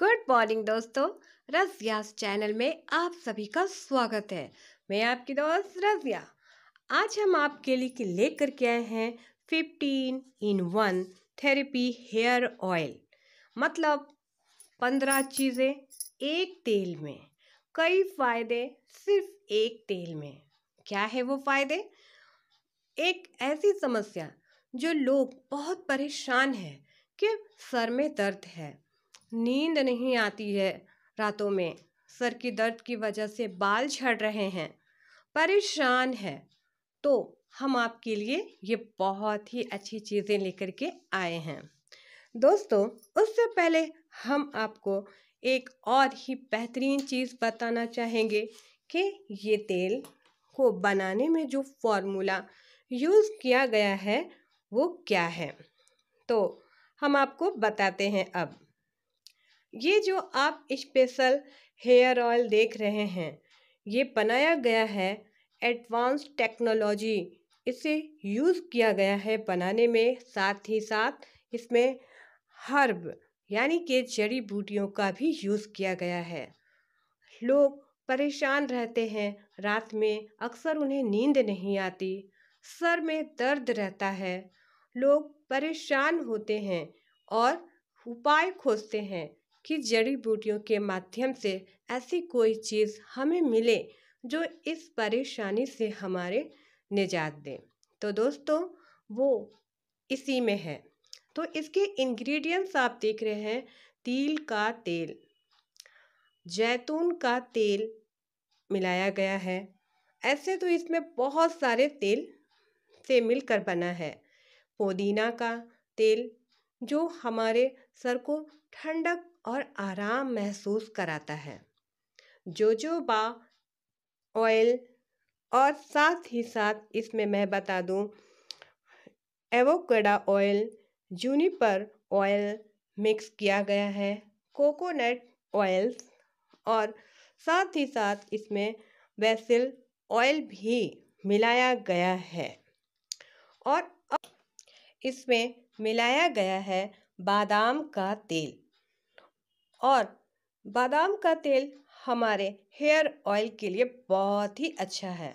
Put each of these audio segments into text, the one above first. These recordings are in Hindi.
गुड मॉर्निंग दोस्तों रजियास चैनल में आप सभी का स्वागत है मैं आपकी दोस्त रजिया आज हम आपके लिए लेकर के आए हैं fifteen in one therapy hair oil मतलब पंद्रह चीज़ें एक तेल में कई फ़ायदे सिर्फ एक तेल में क्या है वो फ़ायदे एक ऐसी समस्या जो लोग बहुत परेशान हैं कि सर में दर्द है नींद नहीं आती है रातों में सर की दर्द की वजह से बाल झड़ रहे हैं परेशान है तो हम आपके लिए ये बहुत ही अच्छी चीज़ें लेकर के आए हैं दोस्तों उससे पहले हम आपको एक और ही बेहतरीन चीज़ बताना चाहेंगे कि ये तेल को बनाने में जो फॉर्मूला यूज़ किया गया है वो क्या है तो हम आपको बताते हैं अब ये जो आप स्पेशल हेयर ऑयल देख रहे हैं ये बनाया गया है एडवांस टेक्नोलॉजी इसे यूज़ किया गया है बनाने में साथ ही साथ इसमें हर्ब यानी कि जड़ी बूटियों का भी यूज़ किया गया है लोग परेशान रहते हैं रात में अक्सर उन्हें नींद नहीं आती सर में दर्द रहता है लोग परेशान होते हैं और उपाय खोजते हैं कि जड़ी बूटियों के माध्यम से ऐसी कोई चीज़ हमें मिले जो इस परेशानी से हमारे निजात दें तो दोस्तों वो इसी में है तो इसके इंग्रेडिएंट्स आप देख रहे हैं तिल का तेल जैतून का तेल मिलाया गया है ऐसे तो इसमें बहुत सारे तेल से मिलकर बना है पुदीना का तेल जो हमारे सर को ठंडक और आराम महसूस कराता है जोजोबा ऑयल और साथ ही साथ इसमें मैं बता दूं avocado oil juniper oil mix किया गया है कोकोनट ऑयल्स और साथ ही साथ इसमें वैसिल ऑयल भी मिलाया गया है और अब इसमें मिलाया गया है बादाम का तेल और बादाम का तेल हमारे हेयर ऑयल के लिए बहुत ही अच्छा है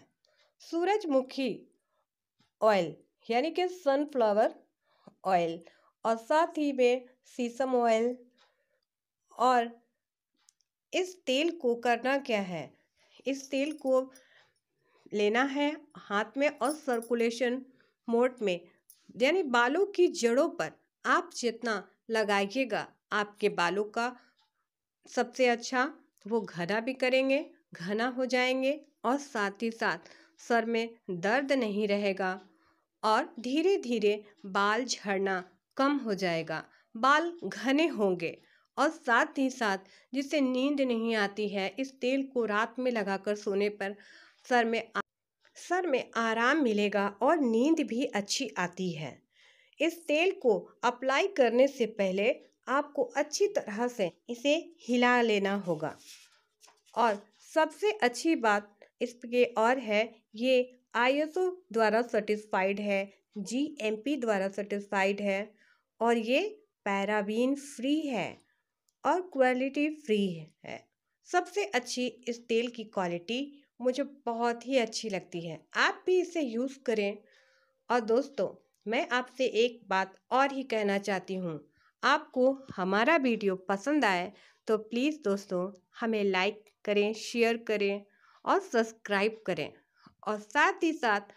सूरजमुखी ऑयल यानी कि सनफ्लावर ऑयल और साथ ही में सीसम ऑयल और इस तेल को करना क्या है इस तेल को लेना है हाथ में और सर्कुलेशन मोड में यानी बालों की जड़ों पर आप जितना लगाइएगा आपके बालों का सबसे अच्छा वो घना भी करेंगे घना हो जाएंगे और साथ ही साथ सर में दर्द नहीं रहेगा और धीरे धीरे बाल झड़ना कम हो जाएगा बाल घने होंगे और साथ ही साथ जिसे नींद नहीं आती है इस तेल को रात में लगाकर सोने पर सर में आ, सर में आराम मिलेगा और नींद भी अच्छी आती है इस तेल को अप्लाई करने से पहले आपको अच्छी तरह से इसे हिला लेना होगा और सबसे अच्छी बात इसके और है ये आईएसओ द्वारा सर्टिस्फाइड है जीएमपी द्वारा सर्टिस्फाइड है और ये पैराबीन फ्री है और क्वालिटी फ्री है सबसे अच्छी इस तेल की क्वालिटी मुझे बहुत ही अच्छी लगती है आप भी इसे यूज़ करें और दोस्तों मैं आपसे एक बात और ही कहना चाहती हूँ आपको हमारा वीडियो पसंद आए तो प्लीज़ दोस्तों हमें लाइक करें शेयर करें और सब्सक्राइब करें और साथ ही साथ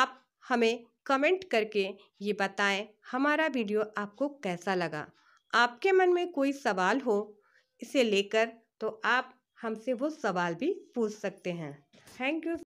आप हमें कमेंट करके ये बताएं हमारा वीडियो आपको कैसा लगा आपके मन में कोई सवाल हो इसे लेकर तो आप हमसे वो सवाल भी पूछ सकते हैं थैंक यू